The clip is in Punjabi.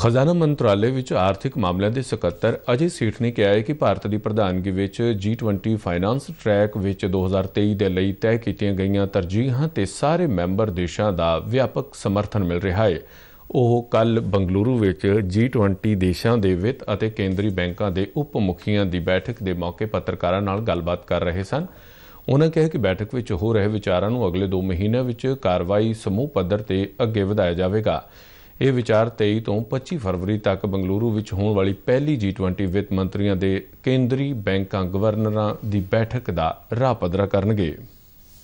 ਖਜ਼ਾਨਾ ਮੰਤਰਾਲੇ ਵਿੱਚ ਆਰਥਿਕ ਮਾਮਲਿਆਂ ਦੇ ਸਕੱਤਰ ਅਜੇ ਸੇਠ ਨੇ ਕਿਹਾ ਹੈ ਕਿ ਭਾਰਤ ਦੀ ਪ੍ਰਧਾਨਗੀ ਵਿੱਚ G20 ਫਾਈਨਾਂਸ ਟਰੈਕ ਵਿੱਚ 2023 ਦੇ ਲਈ ਤੈਅ ਕੀਤੀਆਂ ਗਈਆਂ ਤਰਜੀਹਾਂ ਤੇ ਸਾਰੇ ਮੈਂਬਰ ਦੇਸ਼ਾਂ ਦਾ ਵਿਆਪਕ ਸਮਰਥਨ ਮਿਲ ਰਿਹਾ ਹੈ ਉਹ ਕੱਲ ਬੰਗਲੁਰੂ ਵਿੱਚ G20 ਦੇਸ਼ਾਂ ਦੇ ਵਿੱਤ ਅਤੇ ਕੇਂਦਰੀ ਬੈਂਕਾਂ ਦੇ ਉਪ ਮੁਖੀਆਂ ਦੀ ਬੈਠਕ ਦੇ ਮੌਕੇ ਪੱਤਰਕਾਰਾਂ ਨਾਲ ਗੱਲਬਾਤ ਕਰ ਰਹੇ ਸਨ ਉਹਨਾਂ ਕਿਹਾ ਕਿ ਬੈਠਕ ਵਿੱਚ ਹੋ ਰਹੇ ਵਿਚਾਰਾਂ ਨੂੰ ਅਗਲੇ 2 ਮਹੀਨਿਆਂ ਵਿੱਚ ਕਾਰਵਾਈ ਸਮੂਹ ਪੱਧਰ ਤੇ ਅੱਗੇ ਵਧਾਇਆ ਜਾਵੇਗਾ ਇਹ ਵਿਚਾਰ 23 ਤੋਂ 25 ਫਰਵਰੀ ਤੱਕ ਬੰਗਲੁਰੂ ਵਿੱਚ ਹੋਣ ਵਾਲੀ ਪਹਿਲੀ G20 ਵਿੱਤ ਮੰਤਰੀਆਂ ਦੇ ਕੇਂਦਰੀ ਬੈਂਕਾਂ ਗਵਰਨਰਾਂ ਦੀ ਬੈਠਕ ਦਾ ਰਾਹ ਪੱਧਰਾ ਕਰਨਗੇ